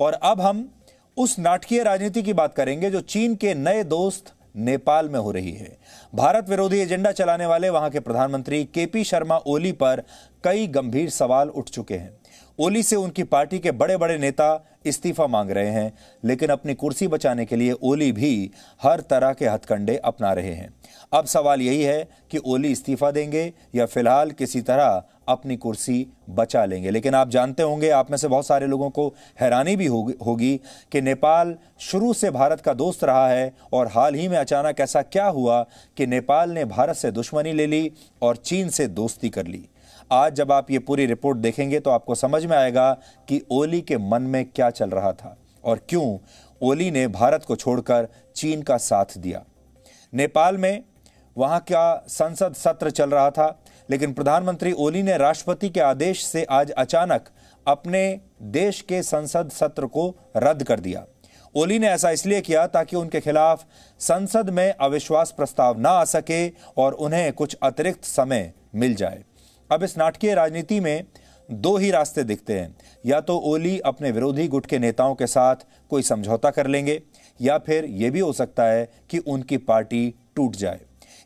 और अब हम उस नाटकीय राजनीति की बात करेंगे जो चीन के नए दोस्त नेपाल में हो रही है भारत विरोधी एजेंडा चलाने वाले वहां के प्रधानमंत्री केपी शर्मा ओली पर कई गंभीर सवाल उठ चुके हैं ओली से उनकी पार्टी के बड़े बड़े नेता इस्तीफा मांग रहे हैं लेकिन अपनी कुर्सी बचाने के लिए ओली भी हर तरह के हथकंडे अपना रहे हैं अब सवाल यही है कि ओली इस्तीफा देंगे या फिलहाल किसी तरह अपनी कुर्सी बचा लेंगे लेकिन आप जानते होंगे आप में से बहुत सारे लोगों को हैरानी भी होगी होगी कि नेपाल शुरू से भारत का दोस्त रहा है और हाल ही में अचानक ऐसा क्या हुआ कि नेपाल ने भारत से दुश्मनी ले ली और चीन से दोस्ती कर ली आज जब आप ये पूरी रिपोर्ट देखेंगे तो आपको समझ में आएगा कि ओली के मन में क्या चल रहा था और क्यों ओली ने भारत को छोड़कर चीन का साथ दिया नेपाल में वहाँ का संसद सत्र चल रहा था लेकिन प्रधानमंत्री ओली ने राष्ट्रपति के आदेश से आज अचानक अपने देश के संसद सत्र को रद्द कर दिया ओली ने ऐसा इसलिए किया ताकि उनके खिलाफ संसद में अविश्वास प्रस्ताव ना आ सके और उन्हें कुछ अतिरिक्त समय मिल जाए अब इस नाटकीय राजनीति में दो ही रास्ते दिखते हैं या तो ओली अपने विरोधी गुट के नेताओं के साथ कोई समझौता कर लेंगे या फिर यह भी हो सकता है कि उनकी पार्टी टूट जाए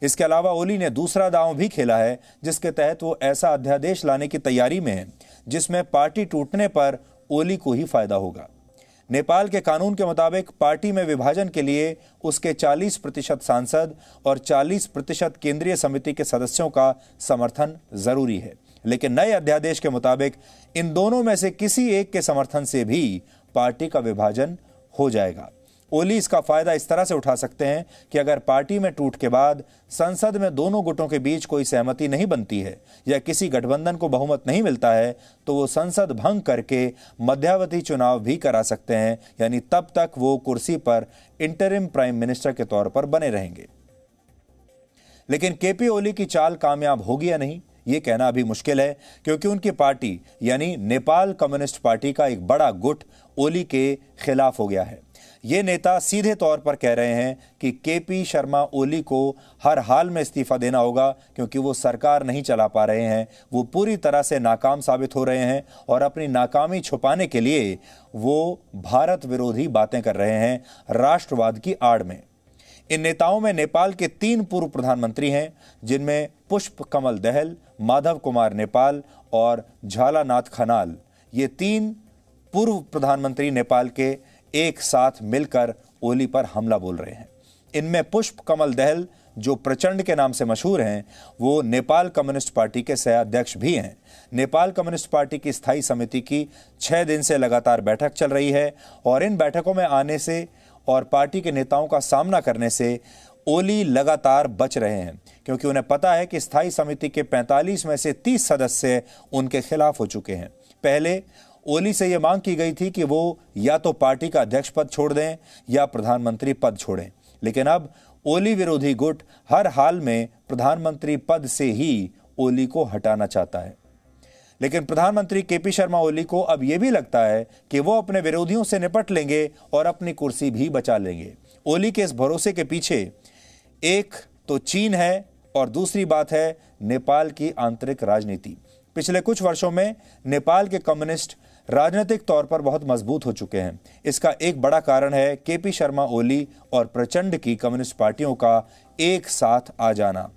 इसके अलावा ओली ने दूसरा दांव भी खेला है जिसके तहत वो ऐसा अध्यादेश लाने की तैयारी में है जिसमें पार्टी टूटने पर ओली को ही फायदा होगा नेपाल के कानून के मुताबिक पार्टी में विभाजन के लिए उसके 40 प्रतिशत सांसद और 40 प्रतिशत केंद्रीय समिति के सदस्यों का समर्थन जरूरी है लेकिन नए अध्यादेश के मुताबिक इन दोनों में से किसी एक के समर्थन से भी पार्टी का विभाजन हो जाएगा ओली इसका फायदा इस तरह से उठा सकते हैं कि अगर पार्टी में टूट के बाद संसद में दोनों गुटों के बीच कोई सहमति नहीं बनती है या किसी गठबंधन को बहुमत नहीं मिलता है तो वो संसद भंग करके मध्यावधि चुनाव भी करा सकते हैं यानी तब तक वो कुर्सी पर इंटरिम प्राइम मिनिस्टर के तौर पर बने रहेंगे लेकिन केपी ओली की चाल कामयाब होगी या नहीं ये कहना अभी मुश्किल है क्योंकि उनकी पार्टी यानी नेपाल कम्युनिस्ट पार्टी का एक बड़ा गुट ओली के खिलाफ हो गया है ये नेता सीधे तौर पर कह रहे हैं कि के पी शर्मा ओली को हर हाल में इस्तीफा देना होगा क्योंकि वो सरकार नहीं चला पा रहे हैं वो पूरी तरह से नाकाम साबित हो रहे हैं और अपनी नाकामी छुपाने के लिए वो भारत विरोधी बातें कर रहे हैं राष्ट्रवाद की आड़ में इन नेताओं में नेपाल के तीन पूर्व प्रधानमंत्री हैं जिनमें पुष्प कमल दहल माधव कुमार नेपाल और झालानाथ खनाल ये तीन पूर्व प्रधानमंत्री नेपाल के एक साथ मिलकर ओली पर हमला बोल रहे हैं इनमें पुष्प कमल दहल जो प्रचंड के नाम से मशहूर हैं वो नेपाल कम्युनिस्ट पार्टी के सह अध्यक्ष भी हैं नेपाल कम्युनिस्ट पार्टी की स्थायी समिति की छः दिन से लगातार बैठक चल रही है और इन बैठकों में आने से और पार्टी के नेताओं का सामना करने से ओली लगातार बच रहे हैं क्योंकि उन्हें पता है कि स्थायी समिति के 45 में से 30 सदस्य उनके खिलाफ हो चुके हैं पहले ओली से यह मांग की गई थी कि वो या तो पार्टी का अध्यक्ष पद छोड़ दें या प्रधानमंत्री पद छोड़ें लेकिन अब ओली विरोधी गुट हर हाल में प्रधानमंत्री पद से ही ओली को हटाना चाहता है लेकिन प्रधानमंत्री केपी शर्मा ओली को अब यह भी लगता है कि वो अपने विरोधियों से निपट लेंगे और अपनी कुर्सी भी बचा लेंगे ओली के इस भरोसे के पीछे एक तो चीन है और दूसरी बात है नेपाल की आंतरिक राजनीति पिछले कुछ वर्षों में नेपाल के कम्युनिस्ट राजनीतिक तौर पर बहुत मजबूत हो चुके हैं इसका एक बड़ा कारण है केपी शर्मा ओली और प्रचंड की कम्युनिस्ट पार्टियों का एक साथ आ जाना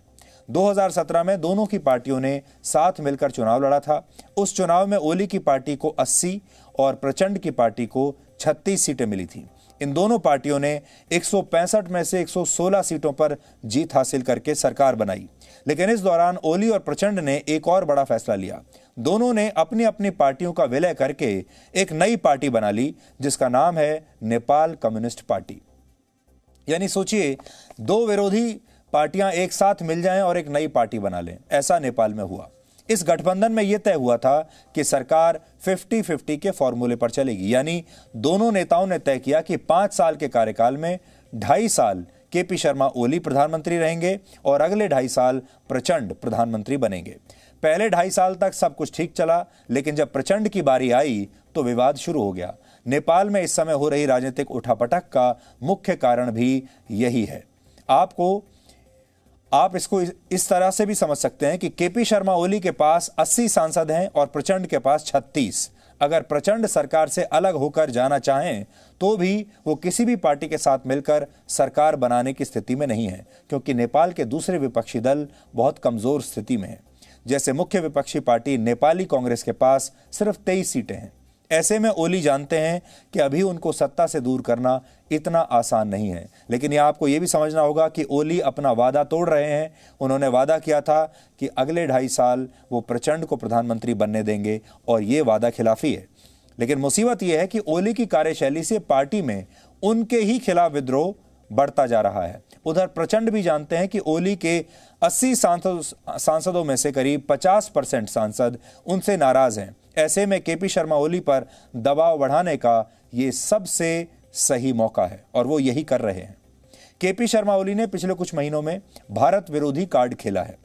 2017 में दोनों की पार्टियों ने साथ मिलकर चुनाव लड़ा था उस चुनाव में ओली की पार्टी को 80 और प्रचंड की पार्टी को 36 सीटें मिली थी इन दोनों पार्टियों ने 165 में से 116 सीटों पर जीत हासिल करके सरकार बनाई लेकिन इस दौरान ओली और प्रचंड ने एक और बड़ा फैसला लिया दोनों ने अपनी अपनी पार्टियों का विलय करके एक नई पार्टी बना ली जिसका नाम है नेपाल कम्युनिस्ट पार्टी यानी सोचिए दो विरोधी पार्टियां एक साथ मिल जाएं और एक नई पार्टी बना लें ऐसा नेपाल में हुआ इस गठबंधन में यह तय हुआ था कि सरकार 50-50 के फॉर्मूले पर चलेगी यानी दोनों नेताओं ने तय किया कि पांच साल के कार्यकाल में ढाई साल के पी शर्मा ओली प्रधानमंत्री रहेंगे और अगले ढाई साल प्रचंड प्रधानमंत्री बनेंगे पहले ढाई साल तक सब कुछ ठीक चला लेकिन जब प्रचंड की बारी आई तो विवाद शुरू हो गया नेपाल में इस समय हो रही राजनीतिक उठापटक का मुख्य कारण भी यही है आपको आप इसको इस तरह से भी समझ सकते हैं कि केपी शर्मा ओली के पास 80 सांसद हैं और प्रचंड के पास अगर प्रचंड सरकार से अलग होकर जाना चाहें तो भी वो किसी भी पार्टी के साथ मिलकर सरकार बनाने की स्थिति में नहीं है क्योंकि नेपाल के दूसरे विपक्षी दल बहुत कमज़ोर स्थिति में है जैसे मुख्य विपक्षी पार्टी नेपाली कांग्रेस के पास सिर्फ तेईस सीटें हैं ऐसे में ओली जानते हैं कि अभी उनको सत्ता से दूर करना इतना आसान नहीं है लेकिन यह आपको ये भी समझना होगा कि ओली अपना वादा तोड़ रहे हैं उन्होंने वादा किया था कि अगले ढाई साल वो प्रचंड को प्रधानमंत्री बनने देंगे और ये वादा खिलाफी है लेकिन मुसीबत यह है कि ओली की कार्यशैली से पार्टी में उनके ही खिलाफ विद्रोह बढ़ता जा रहा है उधर प्रचंड भी जानते हैं कि ओली के 80 सांसद सांसदों में से करीब 50 परसेंट सांसद उनसे नाराज हैं ऐसे में केपी शर्मा ओली पर दबाव बढ़ाने का ये सबसे सही मौका है और वो यही कर रहे हैं केपी शर्मा ओली ने पिछले कुछ महीनों में भारत विरोधी कार्ड खेला है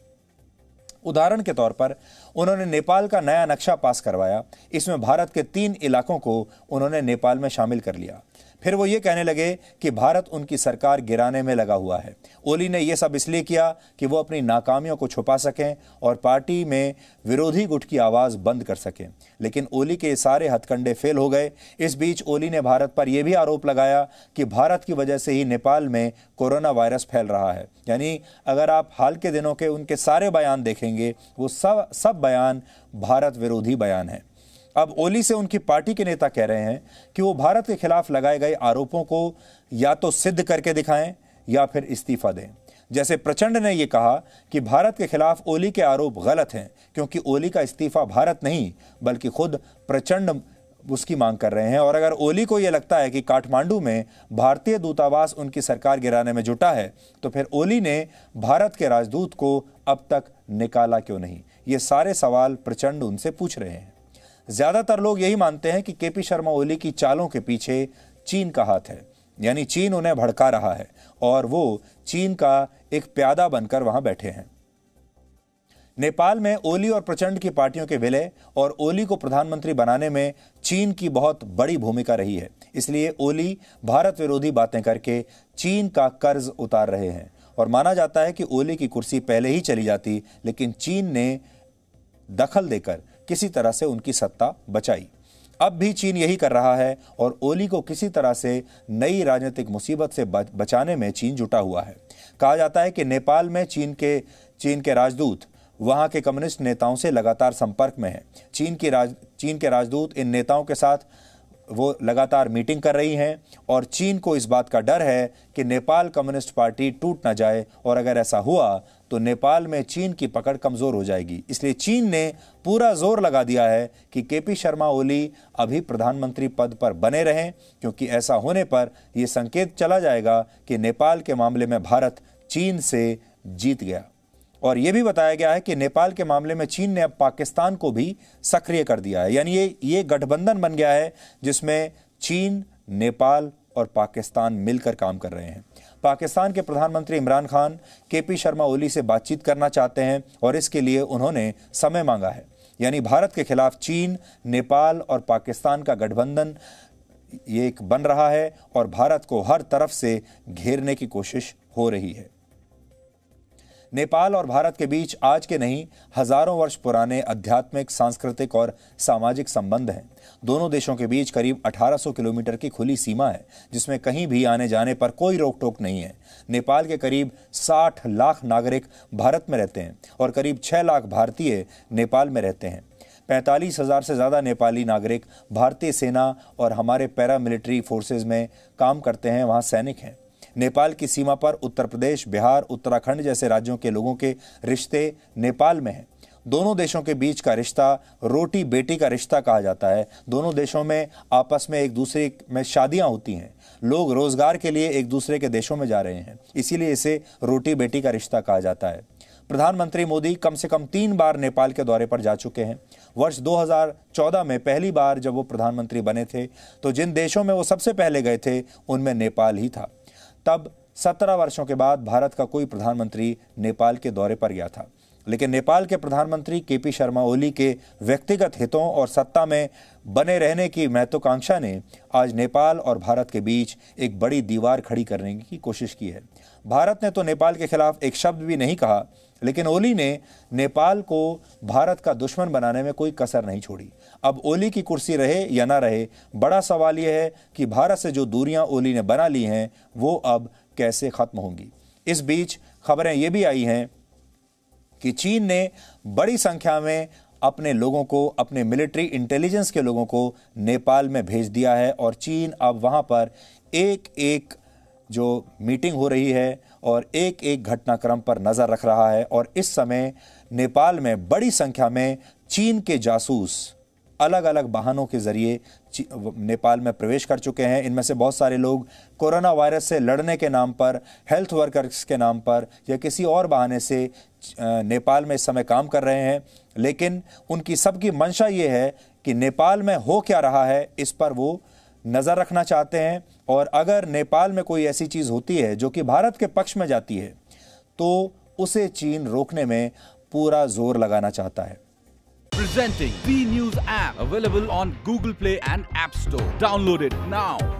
उदाहरण के तौर पर उन्होंने नेपाल का नया नक्शा पास करवाया इसमें भारत के तीन इलाकों को उन्होंने नेपाल में शामिल कर लिया फिर वो ये कहने लगे कि भारत उनकी सरकार गिराने में लगा हुआ है ओली ने यह सब इसलिए किया कि वो अपनी नाकामियों को छुपा सकें और पार्टी में विरोधी गुट की आवाज़ बंद कर सकें लेकिन ओली के सारे हथकंडे फेल हो गए इस बीच ओली ने भारत पर यह भी आरोप लगाया कि भारत की वजह से ही नेपाल में कोरोना वायरस फैल रहा है यानी अगर आप हाल के दिनों के उनके सारे बयान देखेंगे वो सब सब बयान भारत विरोधी बयान है अब ओली से उनकी पार्टी के नेता कह रहे हैं कि वो भारत के खिलाफ लगाए गए आरोपों को या तो सिद्ध करके दिखाएं या फिर इस्तीफा दें जैसे प्रचंड ने यह कहा कि भारत के खिलाफ ओली के आरोप गलत हैं क्योंकि ओली का इस्तीफा भारत नहीं बल्कि खुद प्रचंड उसकी मांग कर रहे हैं और अगर ओली को यह लगता है कि काठमांडू में भारतीय दूतावास उनकी सरकार गिराने में जुटा है तो फिर ओली ने भारत के राजदूत को अब तक निकाला क्यों नहीं ये सारे सवाल प्रचंड उनसे पूछ रहे हैं ज्यादातर लोग यही मानते हैं कि केपी शर्मा ओली की चालों के पीछे चीन का हाथ है यानी चीन उन्हें भड़का रहा है और वो चीन का एक प्यादा बनकर वहां बैठे हैं नेपाल में ओली और प्रचंड की पार्टियों के विलय और ओली को प्रधानमंत्री बनाने में चीन की बहुत बड़ी भूमिका रही है इसलिए ओली भारत विरोधी बातें करके चीन का कर्ज उतार रहे हैं और माना जाता है कि ओली की कुर्सी पहले ही चली जाती लेकिन चीन ने दखल देकर किसी तरह से उनकी सत्ता बचाई अब भी चीन यही कर रहा है और ओली को किसी तरह से नई राजनीतिक मुसीबत से बचाने में चीन जुटा हुआ है कहा जाता है कि नेपाल में चीन के चीन के राजदूत वहां के कम्युनिस्ट नेताओं से लगातार संपर्क में हैं चीन की राज चीन के राजदूत इन नेताओं के साथ वो लगातार मीटिंग कर रही हैं और चीन को इस बात का डर है कि नेपाल कम्युनिस्ट पार्टी टूट ना जाए और अगर ऐसा हुआ तो नेपाल में चीन की पकड़ कमज़ोर हो जाएगी इसलिए चीन ने पूरा जोर लगा दिया है कि केपी शर्मा ओली अभी प्रधानमंत्री पद पर बने रहें क्योंकि ऐसा होने पर यह संकेत चला जाएगा कि नेपाल के मामले में भारत चीन से जीत गया और ये भी बताया गया है कि नेपाल के मामले में चीन ने अब पाकिस्तान को भी सक्रिय कर दिया है यानी ये ये गठबंधन बन गया है जिसमें चीन नेपाल और पाकिस्तान मिलकर काम कर रहे हैं पाकिस्तान के प्रधानमंत्री इमरान खान के पी शर्मा ओली से बातचीत करना चाहते हैं और इसके लिए उन्होंने समय मांगा है यानी भारत के खिलाफ चीन नेपाल और पाकिस्तान का गठबंधन ये एक बन रहा है और भारत को हर तरफ से घेरने की कोशिश हो रही है नेपाल और भारत के बीच आज के नहीं हजारों वर्ष पुराने आध्यात्मिक सांस्कृतिक और सामाजिक संबंध हैं दोनों देशों के बीच करीब 1800 किलोमीटर की खुली सीमा है जिसमें कहीं भी आने जाने पर कोई रोक टोक नहीं है नेपाल के करीब 60 लाख नागरिक भारत में रहते हैं और करीब 6 लाख भारतीय नेपाल में रहते हैं पैंतालीस हज़ार से ज़्यादा नेपाली नागरिक भारतीय सेना और हमारे पैरामिलिट्री फोर्सेज में काम करते हैं वहाँ सैनिक हैं नेपाल की सीमा पर उत्तर प्रदेश बिहार उत्तराखंड जैसे राज्यों के लोगों के रिश्ते नेपाल में हैं दोनों देशों के बीच का रिश्ता रोटी बेटी का रिश्ता कहा जाता है दोनों देशों में आपस में एक दूसरे में शादियां होती हैं लोग रोजगार के लिए एक दूसरे के देशों में जा रहे हैं इसीलिए इसे रोटी बेटी का रिश्ता कहा जाता है प्रधानमंत्री मोदी कम से कम तीन बार नेपाल के दौरे पर जा चुके हैं वर्ष 2014 में पहली बार जब वो प्रधानमंत्री बने थे तो जिन देशों में वो सबसे पहले गए थे उनमें नेपाल ही था तब सत्रह वर्षों के बाद भारत का कोई प्रधानमंत्री नेपाल के दौरे पर गया था लेकिन नेपाल के प्रधानमंत्री के पी शर्मा ओली के व्यक्तिगत हितों और सत्ता में बने रहने की महत्वाकांक्षा ने आज नेपाल और भारत के बीच एक बड़ी दीवार खड़ी करने की कोशिश की है भारत ने तो नेपाल के खिलाफ एक शब्द भी नहीं कहा लेकिन ओली ने नेपाल को भारत का दुश्मन बनाने में कोई कसर नहीं छोड़ी अब ओली की कुर्सी रहे या ना रहे बड़ा सवाल यह है कि भारत से जो दूरियां ओली ने बना ली हैं वो अब कैसे ख़त्म होंगी इस बीच खबरें ये भी आई हैं कि चीन ने बड़ी संख्या में अपने लोगों को अपने मिलिट्री इंटेलिजेंस के लोगों को नेपाल में भेज दिया है और चीन अब वहाँ पर एक एक जो मीटिंग हो रही है और एक एक घटनाक्रम पर नज़र रख रहा है और इस समय नेपाल में बड़ी संख्या में चीन के जासूस अलग अलग वाहनों के ज़रिए नेपाल में प्रवेश कर चुके हैं इनमें से बहुत सारे लोग कोरोना वायरस से लड़ने के नाम पर हेल्थ वर्कर्स के नाम पर या किसी और बहाने से नेपाल में इस समय काम कर रहे हैं लेकिन उनकी सबकी मंशा ये है कि नेपाल में हो क्या रहा है इस पर वो नज़र रखना चाहते हैं और अगर नेपाल में कोई ऐसी चीज़ होती है जो कि भारत के पक्ष में जाती है तो उसे चीन रोकने में पूरा जोर लगाना चाहता है Presenting B News app available on Google Play and App Store. Download it now.